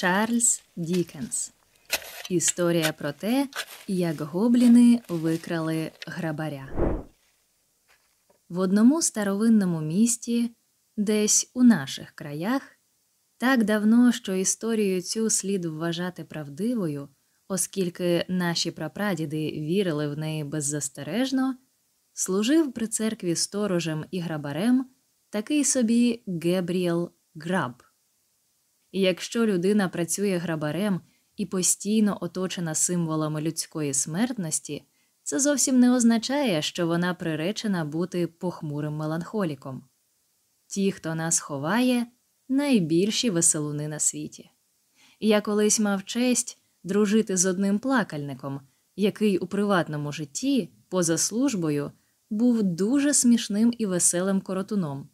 Чарльз Дікенс. Історія про те, як гобліни викрали грабаря. В одному старовинному місті, десь у наших краях, так давно, що історію цю слід вважати правдивою, оскільки наші прапрадіди вірили в неї беззастережно, служив при церкві сторожем і грабарем такий собі Гебріел Граб. І якщо людина працює грабарем і постійно оточена символами людської смертності, це зовсім не означає, що вона приречена бути похмурим меланхоліком. Ті, хто нас ховає, найбільші веселуни на світі. Я колись мав честь дружити з одним плакальником, який у приватному житті, поза службою, був дуже смішним і веселим коротуном,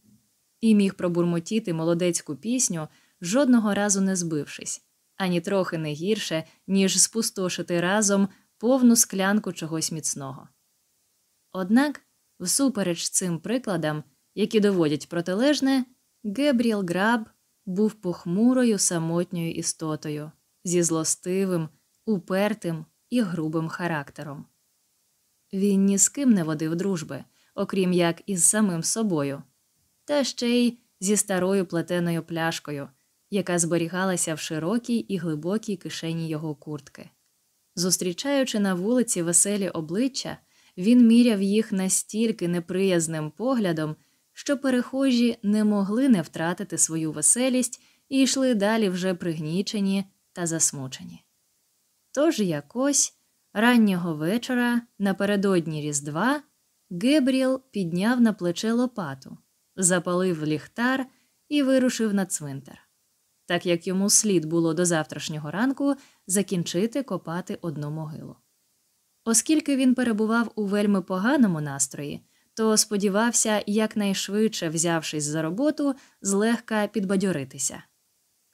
і міг пробурмотіти молодецьку пісню жодного разу не збившись, ані трохи не гірше, ніж спустошити разом повну склянку чогось міцного. Однак, всупереч цим прикладам, які доводять протилежне, Гебріел Граб був похмурою самотньою істотою, зі злостивим, упертим і грубим характером. Він ні з ким не водив дружби, окрім як із самим собою, та ще й зі старою плетеною пляшкою, яка зберігалася в широкій і глибокій кишені його куртки. Зустрічаючи на вулиці веселі обличчя, він міряв їх настільки неприязним поглядом, що перехожі не могли не втратити свою веселість і йшли далі вже пригнічені та засмучені. Тож якось раннього вечора, напередодні Різдва, Гебріел підняв на плече лопату, запалив ліхтар і вирушив на цвинтар так як йому слід було до завтрашнього ранку закінчити копати одну могилу. Оскільки він перебував у вельми поганому настрої, то сподівався, якнайшвидше, взявшись за роботу, злегка підбадьоритися.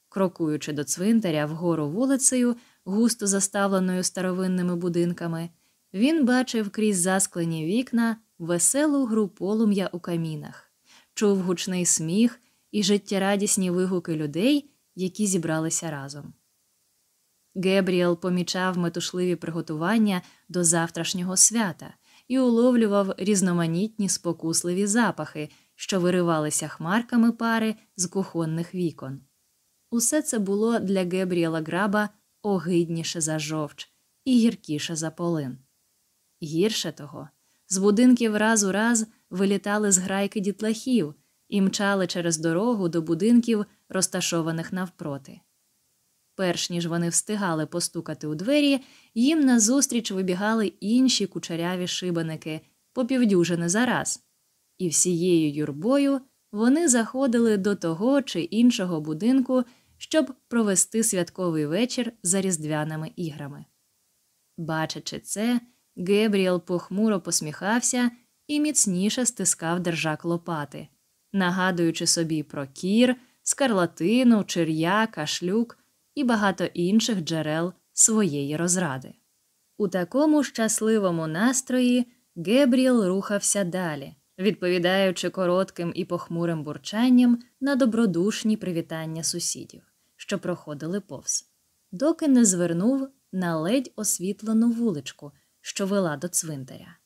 Крокуючи до цвинтаря вгору вулицею, густо заставленою старовинними будинками, він бачив крізь засклені вікна веселу гру полум'я у камінах, чув гучний сміх і життєрадісні вигуки людей, які зібралися разом. Гебріел помічав метушливі приготування до завтрашнього свята і уловлював різноманітні спокусливі запахи, що виривалися хмарками пари з кухонних вікон. Усе це було для Гебріела Граба огидніше за жовч і гіркіше за полин. Гірше того, з будинків раз у раз вилітали зграйки дітлахів, і мчали через дорогу до будинків, розташованих навпроти. Перш ніж вони встигали постукати у двері, їм назустріч вибігали інші кучеряві шибаники, попівдюжини зараз. і всією юрбою вони заходили до того чи іншого будинку, щоб провести святковий вечір за різдвяними іграми. Бачачи це, Гебріел похмуро посміхався і міцніше стискав держак лопати нагадуючи собі про кір, скарлатину, чир'я, кашлюк і багато інших джерел своєї розради. У такому щасливому настрої Гебріел рухався далі, відповідаючи коротким і похмурим бурчанням на добродушні привітання сусідів, що проходили повз, доки не звернув на ледь освітлену вуличку, що вела до цвинтаря.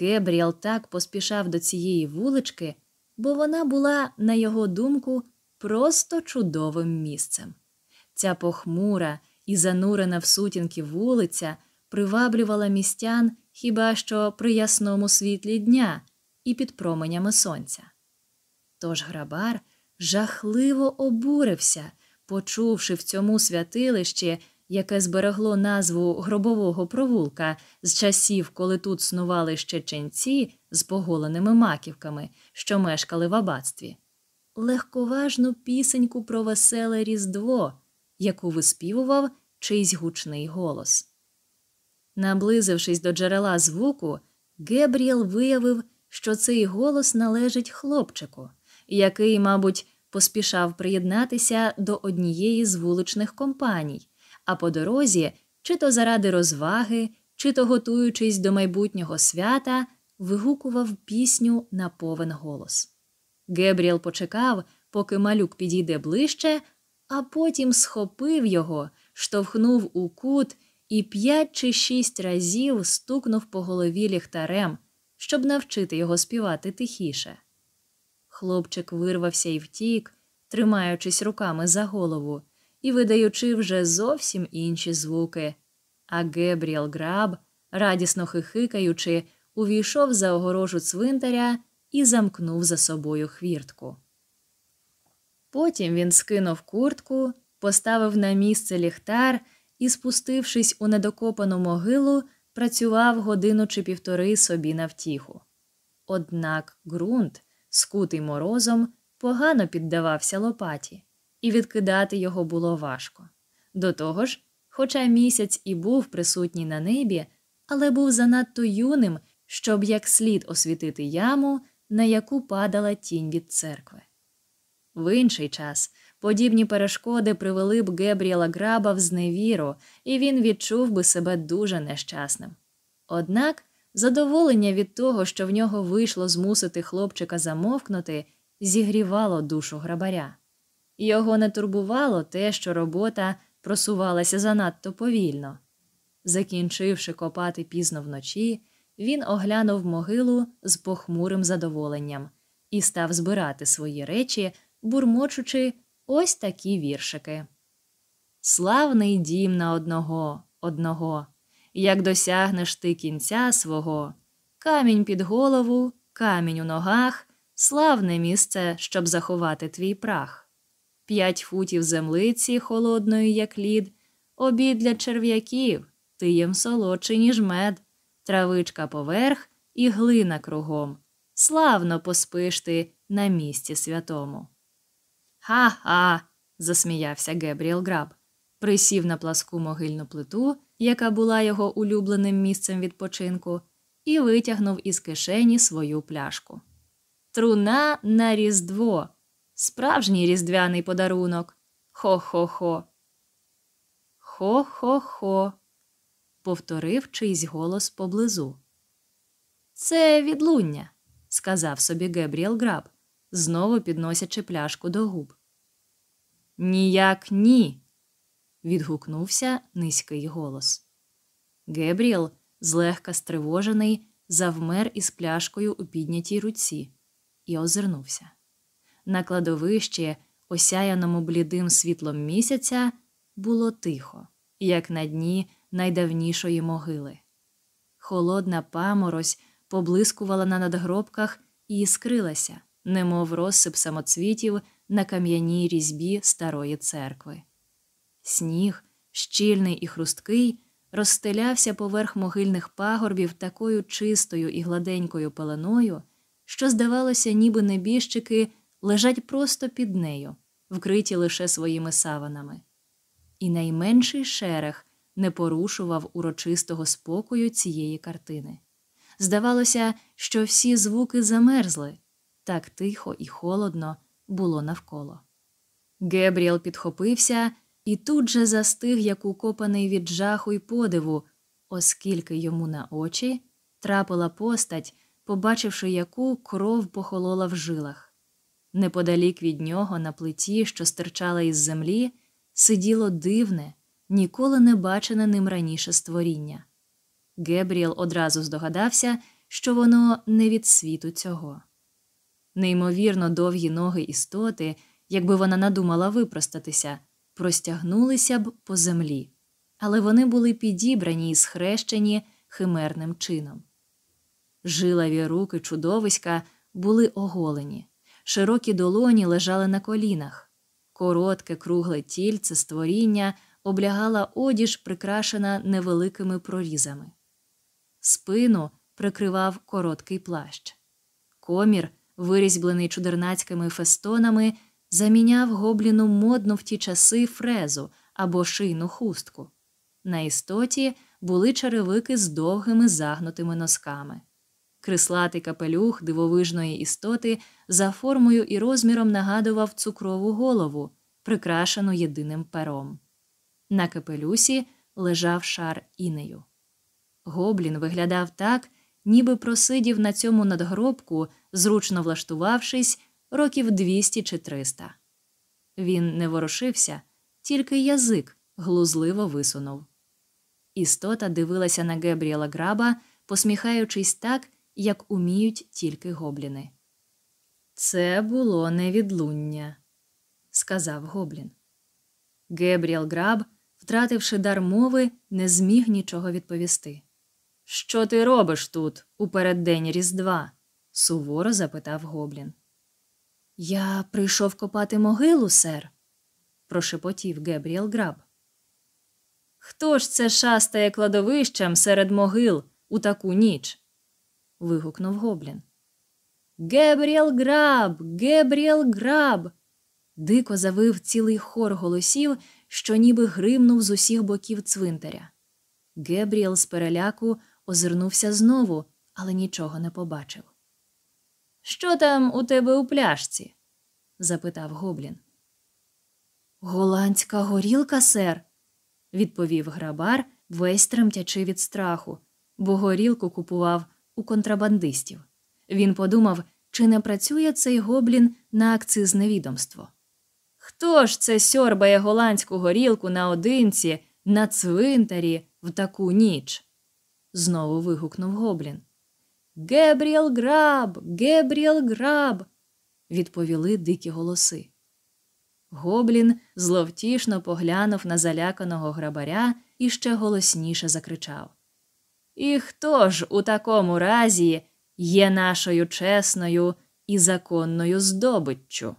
Гебріел так поспішав до цієї вулички, бо вона була, на його думку, просто чудовим місцем. Ця похмура і занурена в сутінки вулиця приваблювала містян хіба що при ясному світлі дня і під променями сонця. Тож грабар жахливо обурився, почувши в цьому святилищі яке зберегло назву гробового провулка з часів, коли тут снували ще ченці з поголеними маківками, що мешкали в аббатстві, легковажну пісеньку про веселе Різдво, яку виспівував чийсь гучний голос. Наблизившись до джерела звуку, Гебріел виявив, що цей голос належить хлопчику, який, мабуть, поспішав приєднатися до однієї з вуличних компаній, а по дорозі, чи то заради розваги, чи то готуючись до майбутнього свята, вигукував пісню на повен голос. Гебріел почекав, поки малюк підійде ближче, а потім схопив його, штовхнув у кут і п'ять чи шість разів стукнув по голові ліхтарем, щоб навчити його співати тихіше. Хлопчик вирвався і втік, тримаючись руками за голову і видаючи вже зовсім інші звуки. А Гебріел Граб, радісно хихикаючи, увійшов за огорожу цвинтаря і замкнув за собою хвіртку. Потім він скинув куртку, поставив на місце ліхтар і, спустившись у недокопану могилу, працював годину чи півтори собі на втіху. Однак ґрунт, скутий морозом, погано піддавався лопаті і відкидати його було важко. До того ж, хоча місяць і був присутній на небі, але був занадто юним, щоб як слід освітити яму, на яку падала тінь від церкви. В інший час подібні перешкоди привели б Гебріела Граба в зневіру, і він відчув би себе дуже нещасним. Однак задоволення від того, що в нього вийшло змусити хлопчика замовкнути, зігрівало душу грабаря його не турбувало те, що робота просувалася занадто повільно. Закінчивши копати пізно вночі, він оглянув могилу з похмурим задоволенням і став збирати свої речі, бурмочучи ось такі віршики. Славний дім на одного, одного, як досягнеш ти кінця свого, камінь під голову, камінь у ногах, славне місце, щоб заховати твій прах п'ять футів землиці, холодної, як лід, обід для черв'яків, ти їм солодший, ніж мед, травичка поверх і глина кругом. Славно поспиш ти на місці святому. Ха ха. засміявся Гебріел Граб. Присів на пласку могильну плиту, яка була його улюбленим місцем відпочинку, і витягнув із кишені свою пляшку. Труна на Різдво. Справжній різдвяний подарунок. Хо-хо-хо. Хо-хо-хо, повторив чийсь голос поблизу. Це відлуння, сказав собі Гебріел Граб, знову підносячи пляшку до губ. Ніяк ні. відгукнувся низький голос. Гебріел, злегка стривожений, завмер із пляшкою у піднятій руці і озирнувся. На кладовищі, осяяному блідим світлом місяця, було тихо, як на дні найдавнішої могили. Холодна паморозь поблискувала на надгробках і іскрилася, немов розсип самоцвітів на кам'яній різьбі старої церкви. Сніг, щільний і хрусткий, розстелявся поверх могильних пагорбів такою чистою і гладенькою пеленою, що, здавалося, ніби небіжчики лежать просто під нею, вкриті лише своїми саванами. І найменший шерех не порушував урочистого спокою цієї картини. Здавалося, що всі звуки замерзли так тихо і холодно було навколо. Гебріел підхопився і тут же застиг, як укопаний від жаху й подиву, оскільки йому на очі трапила постать, побачивши, яку кров похолола в жилах. Неподалік від нього, на плиті, що стирчала із землі, сиділо дивне, ніколи не бачене ним раніше створіння. Гебріел одразу здогадався, що воно не від світу цього. Неймовірно довгі ноги істоти, якби вона надумала випростатися, простягнулися б по землі, але вони були підібрані і схрещені химерним чином. Жилаві руки чудовиська були оголені широкі долоні лежали на колінах. Коротке, кругле тільце створіння облягала одіж, прикрашена невеликими прорізами. Спину прикривав короткий плащ. Комір, вирізьблений чудернацькими фестонами, заміняв гобліну модну в ті часи фрезу або шийну хустку. На істоті були черевики з довгими загнутими носками. Крислатий капелюх дивовижної істоти за формою і розміром нагадував цукрову голову, прикрашену єдиним пером. На капелюсі лежав шар інею. Гоблін виглядав так, ніби просидів на цьому надгробку, зручно влаштувавшись, років 200 чи 300. Він не ворушився, тільки язик глузливо висунув. Істота дивилася на Гебріела Граба, посміхаючись так як уміють тільки гобліни. Це було невідлуння, сказав Гоблін. Гебріел Граб, втративши дар мови, не зміг нічого відповісти. Що ти робиш тут у переддень Різдва? суворо запитав Гоблін. Я прийшов копати могилу, сер, прошепотів Гебріел Граб. Хто ж це шастає кладовищем серед могил у таку ніч? вигукнув гоблін. Гебріел граб, Гебріел граб. Дико завив цілий хор голосів, що ніби гримнув з усіх боків цвинтаря. Гебріел з переляку озирнувся знову, але нічого не побачив. Що там у тебе у пляшці? запитав гоблін. Голландська горілка, сер, відповів грабар, весь тремтячи від страху, бо горілку купував у контрабандистів. Він подумав, чи не працює цей гоблін на акцизне відомство. Хто ж це сьорбає голландську горілку наодинці, на цвинтарі в таку ніч? знову вигукнув гоблін. Гебріел граб, Гебріел граб, відповіли дикі голоси. Гоблін зловтішно поглянув на заляканого грабаря і ще голосніше закричав і хто ж у такому разі є нашою чесною і законною здобиччю?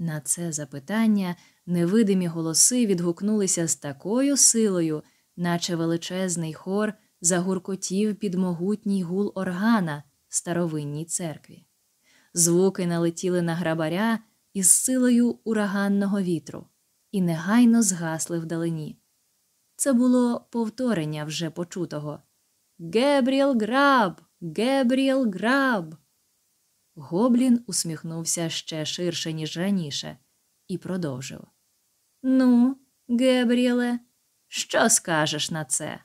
На це запитання невидимі голоси відгукнулися з такою силою, наче величезний хор загуркотів під могутній гул органа старовинній церкві. Звуки налетіли на грабаря із силою ураганного вітру і негайно згасли вдалині. Це було повторення вже почутого. Гебріел граб, Гебріел граб. Гоблін усміхнувся ще ширше, ніж раніше, і продовжив. Ну, Гебріеле, що скажеш на це?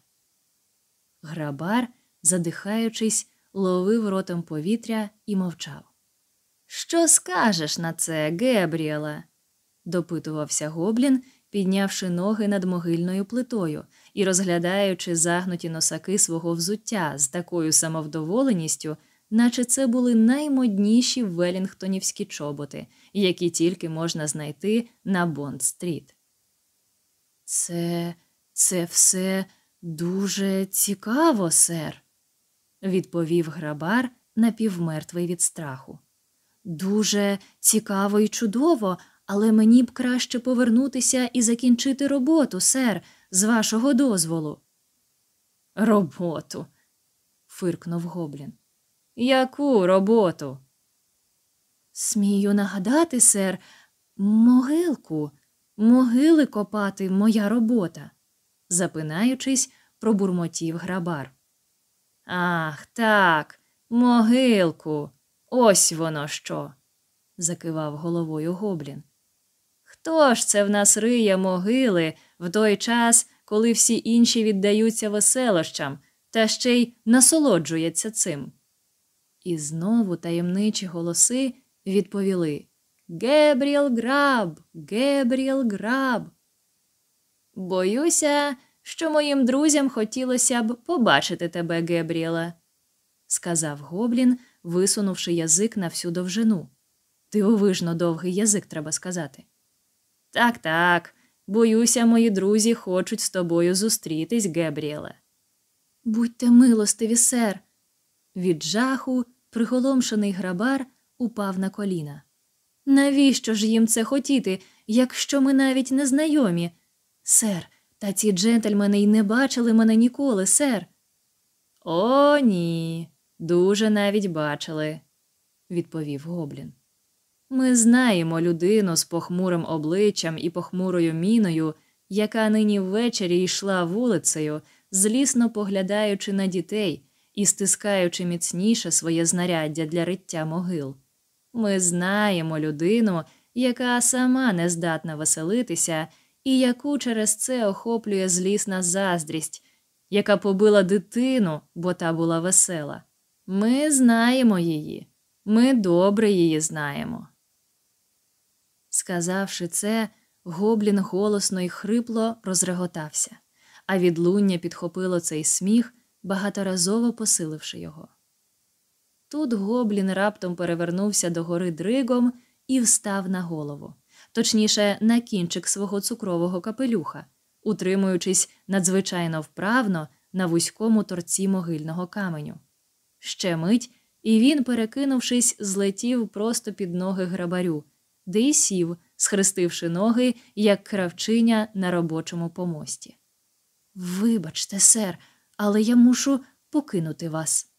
Грабар, задихаючись, ловив ротом повітря і мовчав. Що скажеш на це, Гебріеле? допитувався Гоблін піднявши ноги над могильною плитою і розглядаючи загнуті носаки свого взуття з такою самовдоволеністю, наче це були наймодніші велінгтонівські чоботи, які тільки можна знайти на Бонд-стріт. Це це все дуже цікаво, сер, відповів грабар напівмертвий від страху. Дуже цікаво і чудово, але мені б краще повернутися і закінчити роботу, сер, з вашого дозволу. Роботу. фиркнув Гоблін. Яку роботу? Смію нагадати, сер, могилку, могили копати моя робота, запинаючись, пробурмотів грабар. Ах, так, могилку, ось воно що, закивав головою Гоблін. Хто ж це в нас риє могили в той час, коли всі інші віддаються веселощам та ще й насолоджується цим? І знову таємничі голоси відповіли Гебріел граб, Гебріел граб. Боюся, що моїм друзям хотілося б побачити тебе, Гебріеле, сказав Гоблін, висунувши язик на всю довжину. Дивовижно довгий язик, треба сказати. Так, так, боюся, мої друзі хочуть з тобою зустрітись, Гебріеле. Будьте милостиві, сер. Від жаху приголомшений грабар упав на коліна. Навіщо ж їм це хотіти, якщо ми навіть не знайомі? Сер, та ці джентльмени й не бачили мене ніколи, сер. О, ні, дуже навіть бачили, відповів Гоблін. Ми знаємо людину з похмурим обличчям і похмурою міною, яка нині ввечері йшла вулицею, злісно поглядаючи на дітей і стискаючи міцніше своє знаряддя для риття могил. Ми знаємо людину, яка сама не здатна веселитися, і яку через це охоплює злісна заздрість, яка побила дитину, бо та була весела. Ми знаємо її, ми добре її знаємо. Сказавши це, гоблін голосно і хрипло розреготався, а відлуння підхопило цей сміх, багаторазово посиливши його. Тут гоблін раптом перевернувся до гори дригом і встав на голову, точніше, на кінчик свого цукрового капелюха, утримуючись надзвичайно вправно на вузькому торці могильного каменю. Ще мить, і він, перекинувшись, злетів просто під ноги грабарю де й сів, схрестивши ноги, як кравчиня на робочому помості. Вибачте, сер, але я мушу покинути вас,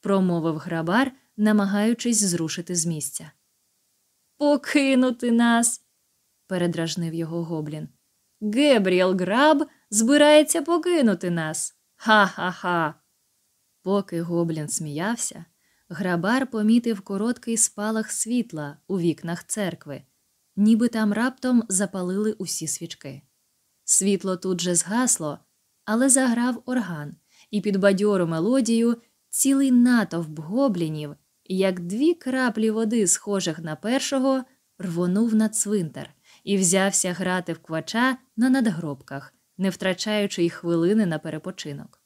промовив грабар, намагаючись зрушити з місця. Покинути нас, передражнив його гоблін. Гебріел граб збирається покинути нас. Ха ха ха. Поки гоблін сміявся, Грабар помітив короткий спалах світла у вікнах церкви, ніби там раптом запалили усі свічки. Світло тут же згасло, але заграв орган, і під бадьору мелодію цілий натовп гоблінів, як дві краплі води, схожих на першого, рвонув на цвинтар і взявся грати в квача на надгробках, не втрачаючи й хвилини на перепочинок.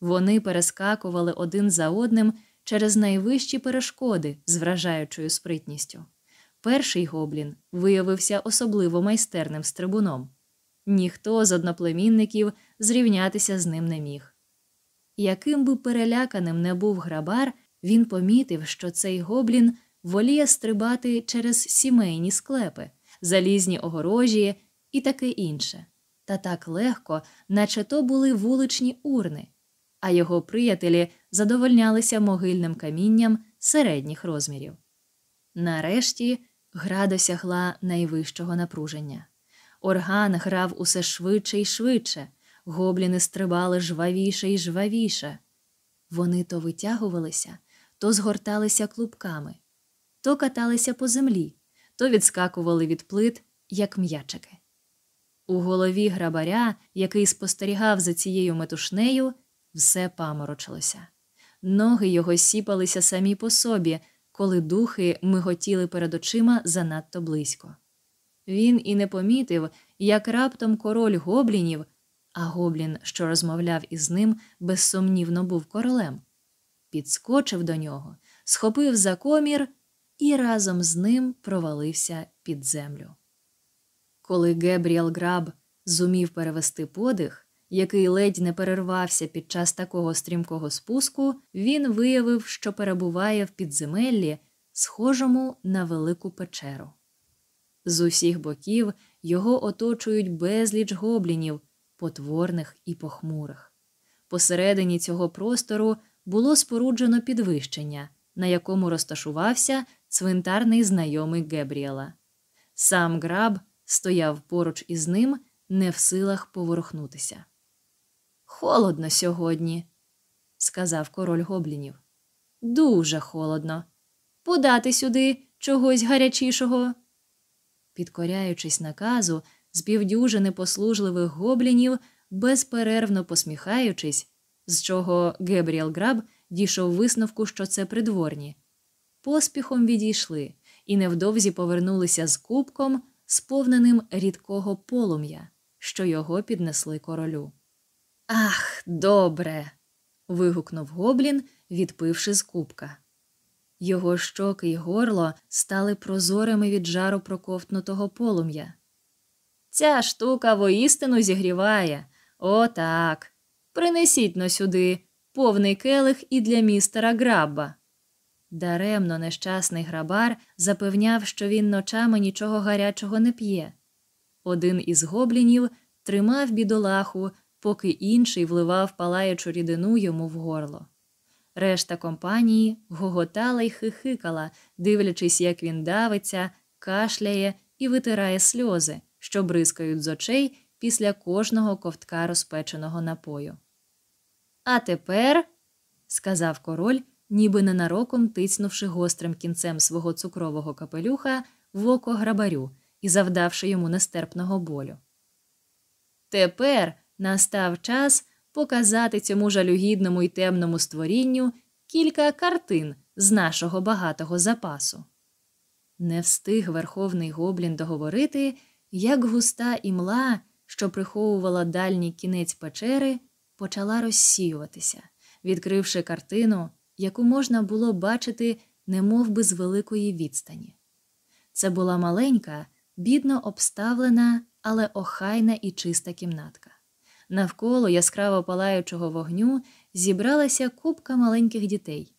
Вони перескакували один за одним через найвищі перешкоди з вражаючою спритністю. Перший гоблін виявився особливо майстерним стрибуном. Ніхто з одноплемінників зрівнятися з ним не міг. Яким би переляканим не був грабар, він помітив, що цей гоблін воліє стрибати через сімейні склепи, залізні огорожі і таке інше. Та так легко, наче то були вуличні урни, а його приятелі задовольнялися могильним камінням середніх розмірів. Нарешті гра досягла найвищого напруження. Орган грав усе швидше і швидше, гобліни стрибали жвавіше і жвавіше. Вони то витягувалися, то згорталися клубками, то каталися по землі, то відскакували від плит, як м'ячики. У голові грабаря, який спостерігав за цією метушнею, все паморочилося. Ноги його сіпалися самі по собі, коли духи миготіли перед очима занадто близько. Він і не помітив, як раптом король гоблінів, а гоблін, що розмовляв із ним, безсумнівно був королем, підскочив до нього, схопив за комір і разом з ним провалився під землю. Коли Гебріел Граб зумів перевести подих, який ледь не перервався під час такого стрімкого спуску, він виявив, що перебуває в підземеллі, схожому на велику печеру. З усіх боків його оточують безліч гоблінів, потворних і похмурих. Посередині цього простору було споруджено підвищення, на якому розташувався цвинтарний знайомий Гебріела. Сам граб стояв поруч із ним, не в силах поворухнутися. Холодно сьогодні, сказав король гоблінів. Дуже холодно. Подати сюди чогось гарячішого. Підкоряючись наказу, з півдюжини послужливих гоблінів, безперервно посміхаючись, з чого Гебріел Граб дійшов висновку, що це придворні, поспіхом відійшли і невдовзі повернулися з кубком, сповненим рідкого полум'я, що його піднесли королю. Ах, добре. вигукнув гоблін, відпивши з кубка. Його щоки й горло стали прозорими від жару проковтнутого полум'я. Ця штука воістину зігріває. О, так. Принесіть но сюди повний келих і для містера Грабба. Даремно нещасний грабар запевняв, що він ночами нічого гарячого не п'є. Один із гоблінів тримав бідолаху поки інший вливав палаючу рідину йому в горло. Решта компанії гоготала й хихикала, дивлячись, як він давиться, кашляє і витирає сльози, що бризкають з очей після кожного ковтка розпеченого напою. А тепер, сказав король, ніби ненароком тицнувши гострим кінцем свого цукрового капелюха в око грабарю і завдавши йому нестерпного болю. Тепер Настав час показати цьому жалюгідному і темному створінню кілька картин з нашого багатого запасу. Не встиг верховний гоблін договорити, як густа імла, що приховувала дальній кінець печери, почала розсіюватися, відкривши картину, яку можна було бачити не би з великої відстані. Це була маленька, бідно обставлена, але охайна і чиста кімнатка. Навколо яскраво палаючого вогню зібралася купка маленьких дітей.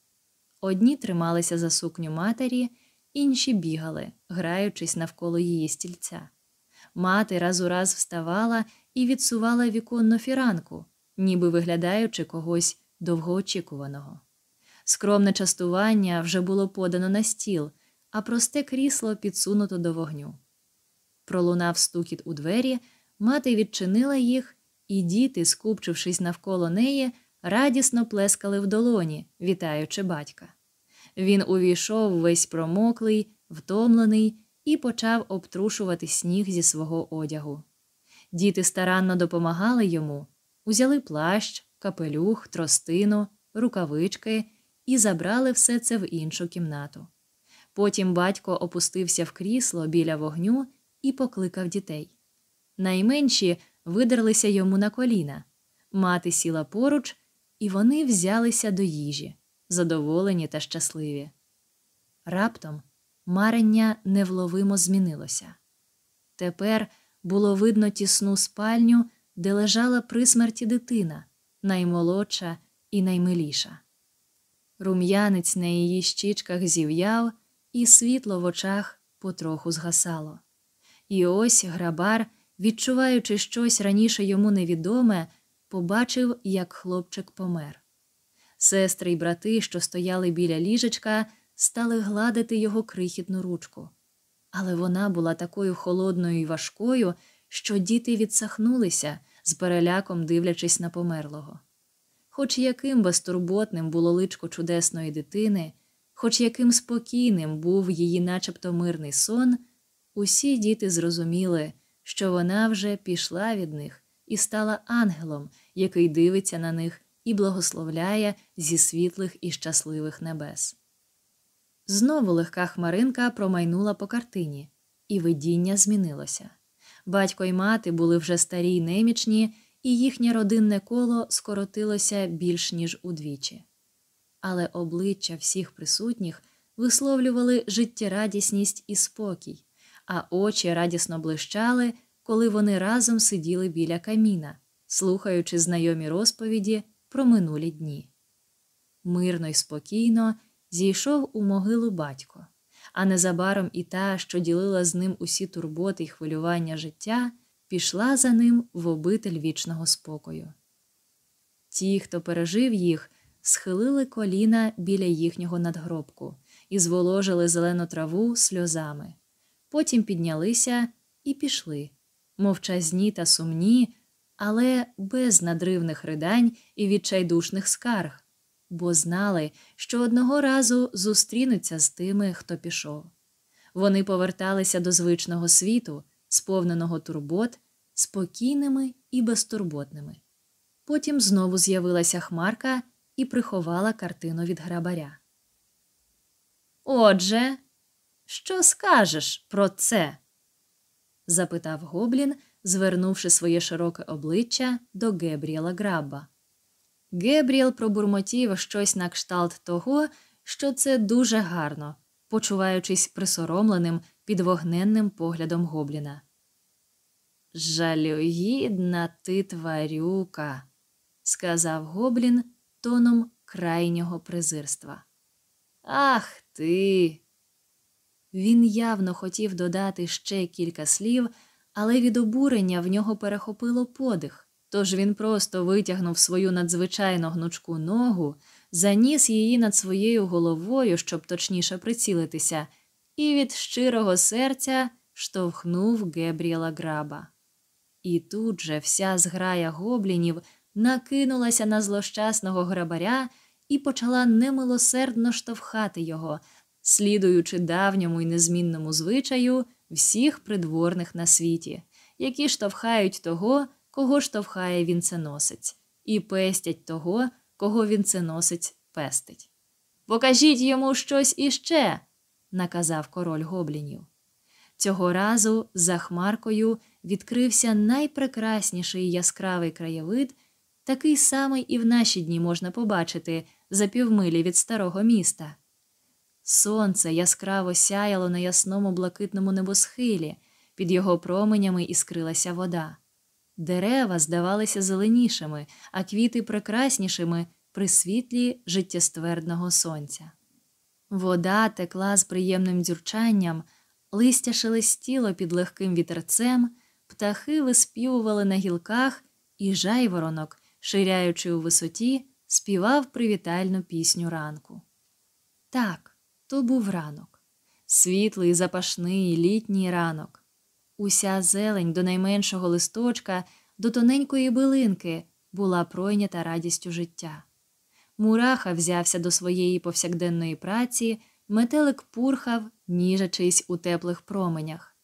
Одні трималися за сукню матері, інші бігали, граючись навколо її стільця. Мати раз у раз вставала і відсувала віконну фіранку, ніби виглядаючи когось довгоочікуваного. Скромне частування вже було подано на стіл, а просте крісло підсунуто до вогню. Пролунав стукіт у двері, мати відчинила їх і діти, скупчившись навколо неї, радісно плескали в долоні, вітаючи батька. Він увійшов весь промоклий, втомлений і почав обтрушувати сніг зі свого одягу. Діти старанно допомагали йому, узяли плащ, капелюх, тростину, рукавички і забрали все це в іншу кімнату. Потім батько опустився в крісло біля вогню і покликав дітей. Найменші видерлися йому на коліна. Мати сіла поруч, і вони взялися до їжі, задоволені та щасливі. Раптом марення невловимо змінилося. Тепер було видно тісну спальню, де лежала при смерті дитина, наймолодша і наймиліша. Рум'янець на її щічках зів'яв, і світло в очах потроху згасало. І ось грабар відчуваючи щось раніше йому невідоме, побачив, як хлопчик помер. Сестри й брати, що стояли біля ліжечка, стали гладити його крихітну ручку. Але вона була такою холодною і важкою, що діти відсахнулися з переляком дивлячись на померлого. Хоч яким безтурботним було личко чудесної дитини, хоч яким спокійним був її, начебто мирний сон, усі діти зрозуміли що вона вже пішла від них і стала ангелом, який дивиться на них і благословляє зі світлих і щасливих небес. Знову легка хмаринка промайнула по картині, і видіння змінилося. Батько й мати були вже старі й немічні, і їхнє родинне коло скоротилося більш ніж удвічі. Але обличчя всіх присутніх висловлювали життєрадісність і спокій, а очі радісно блищали, коли вони разом сиділи біля каміна, слухаючи знайомі розповіді про минулі дні. Мирно й спокійно зійшов у могилу батько, а незабаром і та, що ділила з ним усі турботи й хвилювання життя, пішла за ним в обитель вічного спокою. Ті, хто пережив їх, схилили коліна біля їхнього надгробку і зволожили зелену траву сльозами потім піднялися і пішли, мовчазні та сумні, але без надривних ридань і відчайдушних скарг, бо знали, що одного разу зустрінуться з тими, хто пішов. Вони поверталися до звичного світу, сповненого турбот, спокійними і безтурботними. Потім знову з'явилася хмарка і приховала картину від грабаря. Отже, що скажеш про це? запитав Гоблін, звернувши своє широке обличчя до Гебріела Граба. Гебріел пробурмотів щось на кшталт того, що це дуже гарно, почуваючись присоромленим під вогненним поглядом Гобліна. Жалюгідна ти тварюка, сказав Гоблін тоном крайнього презирства. Ах ти! Він явно хотів додати ще кілька слів, але від обурення в нього перехопило подих, тож він просто витягнув свою надзвичайно гнучку ногу, заніс її над своєю головою, щоб точніше прицілитися, і від щирого серця штовхнув Гебріела граба. І тут же вся зграя гоблінів накинулася на злощасного грабаря і почала немилосердно штовхати його слідуючи давньому і незмінному звичаю всіх придворних на світі, які штовхають того, кого штовхає вінценосець, і пестять того, кого вінценосець пестить. Покажіть йому щось іще, наказав король гоблінів. Цього разу за хмаркою відкрився найпрекрасніший яскравий краєвид, такий самий і в наші дні можна побачити за півмилі від старого міста. Сонце яскраво сяяло на ясному блакитному небосхилі, під його променями іскрилася вода. Дерева здавалися зеленішими, а квіти прекраснішими при світлі життєствердного сонця. Вода текла з приємним дзюрчанням, листя шелестіло під легким вітерцем, птахи виспівували на гілках, і жайворонок, ширяючи у висоті, співав привітальну пісню ранку. Так, то був ранок, світлий, запашний, літній ранок. Уся зелень до найменшого листочка, до тоненької билинки була пройнята радістю життя. Мураха взявся до своєї повсякденної праці, метелик пурхав, ніжачись у теплих променях.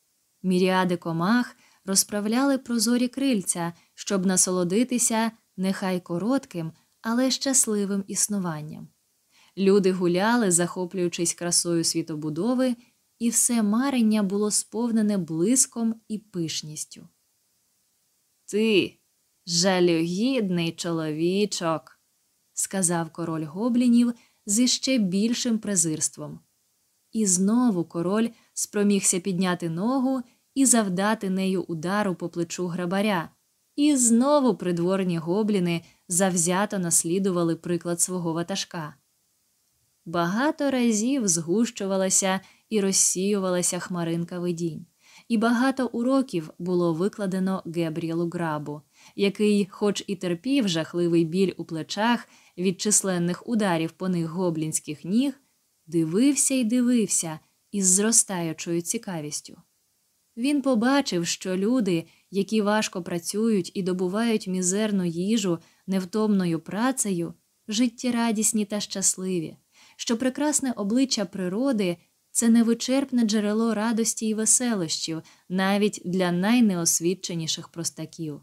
Міріади комах розправляли прозорі крильця, щоб насолодитися нехай коротким, але щасливим існуванням. Люди гуляли, захоплюючись красою світобудови, і все марення було сповнене блиском і пишністю. Ти жалюгідний чоловічок, сказав король гоблінів з іще більшим презирством. І знову король спромігся підняти ногу і завдати нею удару по плечу грабаря, і знову придворні гобліни завзято наслідували приклад свого ватажка. Багато разів згущувалася і розсіювалася хмаринка видінь, і багато уроків було викладено Гебріелу грабу, який, хоч і терпів жахливий біль у плечах від численних ударів по них гоблінських ніг, дивився і дивився із зростаючою цікавістю. Він побачив, що люди, які важко працюють і добувають мізерну їжу невтомною працею, життєрадісні та щасливі що прекрасне обличчя природи це невичерпне джерело радості і веселощів навіть для найнеосвідченіших простаків.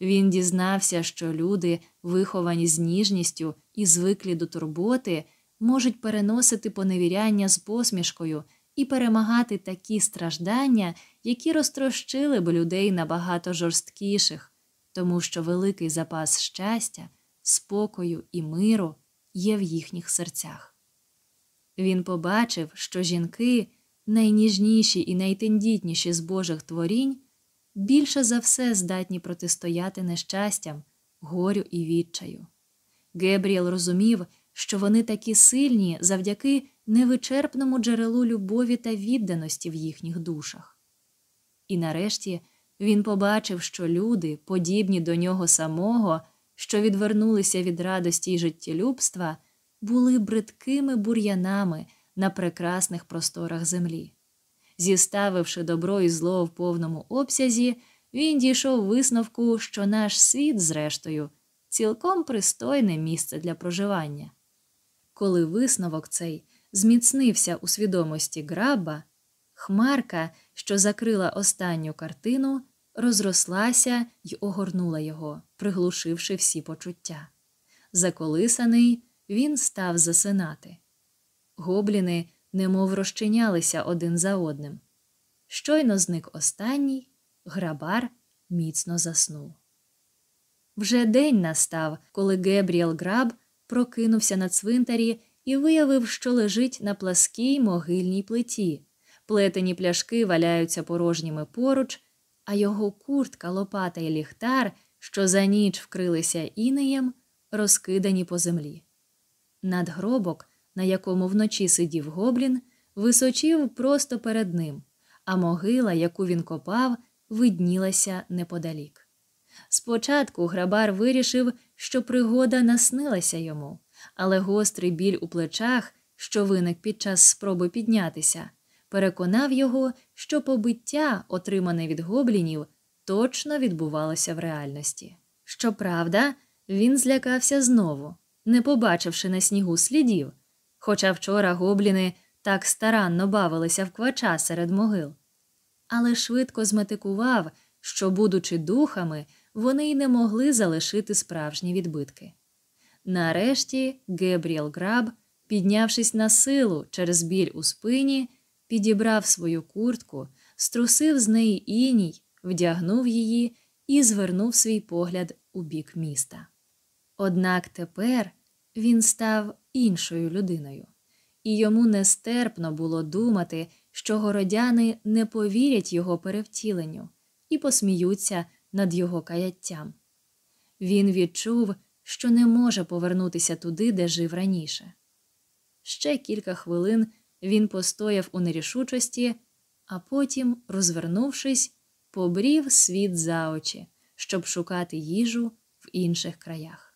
Він дізнався, що люди, виховані з ніжністю і звиклі до турботи, можуть переносити поневіряння з посмішкою і перемагати такі страждання, які розтрощили б людей набагато жорсткіших, тому що великий запас щастя, спокою і миру є в їхніх серцях. Він побачив, що жінки, найніжніші і найтендітніші з Божих творінь, більше за все здатні протистояти нещастям, горю і відчаю. Гебріел розумів, що вони такі сильні завдяки невичерпному джерелу любові та відданості в їхніх душах. І нарешті він побачив, що люди, подібні до нього самого, що відвернулися від радості і життєлюбства були бридкими бур'янами на прекрасних просторах землі. Зіставивши добро і зло в повному обсязі, він дійшов висновку, що наш світ, зрештою, цілком пристойне місце для проживання. Коли висновок цей зміцнився у свідомості граба, хмарка, що закрила останню картину, розрослася й огорнула його, приглушивши всі почуття. Заколисаний, він став засинати. Гобліни немов розчинялися один за одним. Щойно зник останній, грабар міцно заснув. Вже день настав, коли Гебріел Граб прокинувся на цвинтарі і виявив, що лежить на пласкій могильній плиті. Плетені пляшки валяються порожніми поруч, а його куртка, лопата і ліхтар, що за ніч вкрилися інеєм, розкидані по землі. Надгробок, на якому вночі сидів гоблін, височів просто перед ним, а могила, яку він копав, виднілася неподалік. Спочатку грабар вирішив, що пригода наснилася йому, але гострий біль у плечах, що виник під час спроби піднятися, переконав його, що побиття, отримане від гоблінів, точно відбувалося в реальності. Щоправда, він злякався знову не побачивши на снігу слідів, хоча вчора гобліни так старанно бавилися в квача серед могил. Але швидко зметикував, що, будучи духами, вони й не могли залишити справжні відбитки. Нарешті Гебріел Граб, піднявшись на силу через біль у спині, підібрав свою куртку, струсив з неї іній, вдягнув її і звернув свій погляд у бік міста. Однак тепер він став іншою людиною, і йому нестерпно було думати, що городяни не повірять його перевтіленню і посміються над його каяттям. Він відчув, що не може повернутися туди, де жив раніше. Ще кілька хвилин він постояв у нерішучості, а потім, розвернувшись, побрів світ за очі, щоб шукати їжу в інших краях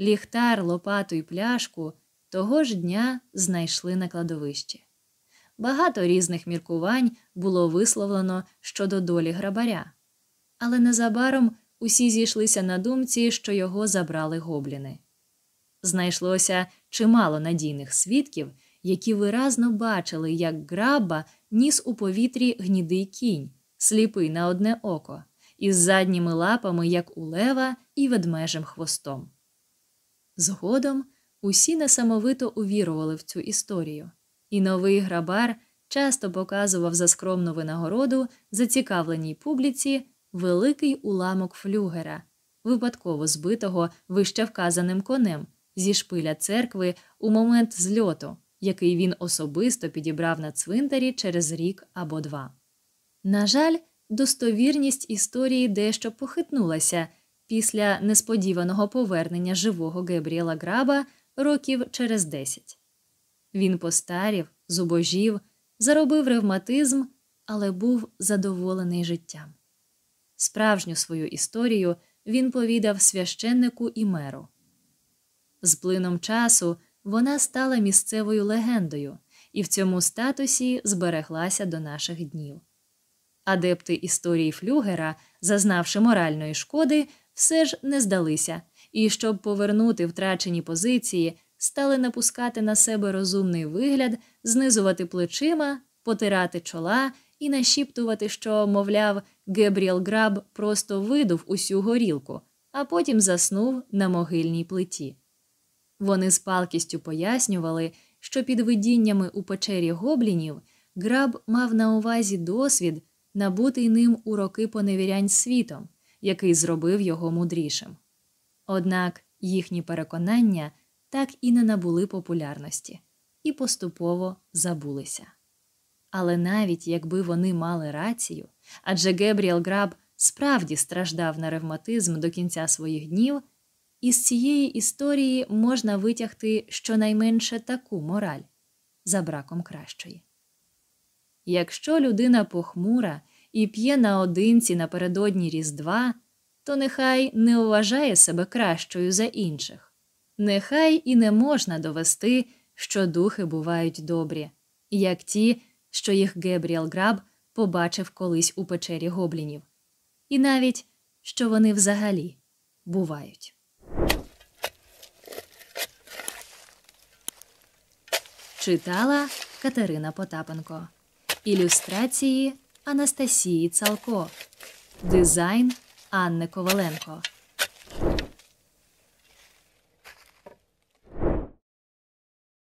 ліхтар, лопату і пляшку того ж дня знайшли на кладовищі. Багато різних міркувань було висловлено щодо долі грабаря, але незабаром усі зійшлися на думці, що його забрали гобліни. Знайшлося чимало надійних свідків, які виразно бачили, як граба ніс у повітрі гнідий кінь, сліпий на одне око, із задніми лапами, як у лева, і ведмежим хвостом. Згодом усі несамовито увірували в цю історію, і новий грабар часто показував за скромну винагороду зацікавленій публіці великий уламок флюгера, випадково збитого вищевказаним конем зі шпиля церкви у момент зльоту, який він особисто підібрав на цвинтарі через рік або два. На жаль, достовірність історії дещо похитнулася після несподіваного повернення живого Гебріела Граба років через десять. Він постарів, зубожів, заробив ревматизм, але був задоволений життям. Справжню свою історію він повідав священнику і меру. З плином часу вона стала місцевою легендою і в цьому статусі збереглася до наших днів. Адепти історії флюгера, зазнавши моральної шкоди, все ж не здалися, і щоб повернути втрачені позиції, стали напускати на себе розумний вигляд, знизувати плечима, потирати чола і нашіптувати, що, мовляв, Гебріел Граб просто видув усю горілку, а потім заснув на могильній плиті. Вони з палкістю пояснювали, що під видіннями у печері гоблінів граб мав на увазі досвід, набутий ним у роки поневірянь світом який зробив його мудрішим. Однак їхні переконання так і не набули популярності і поступово забулися. Але навіть якби вони мали рацію, адже Гебріел Граб справді страждав на ревматизм до кінця своїх днів, із цієї історії можна витягти щонайменше таку мораль за браком кращої. Якщо людина похмура і п'є наодинці напередодні Різдва, то нехай не вважає себе кращою за інших. Нехай і не можна довести, що духи бувають добрі, як ті, що їх Гебріел Граб побачив колись у печері гоблінів, і навіть що вони взагалі бувають. Читала Катерина Потапенко. Ілюстрації Анастасії Цалко, дизайн Анни Коваленко.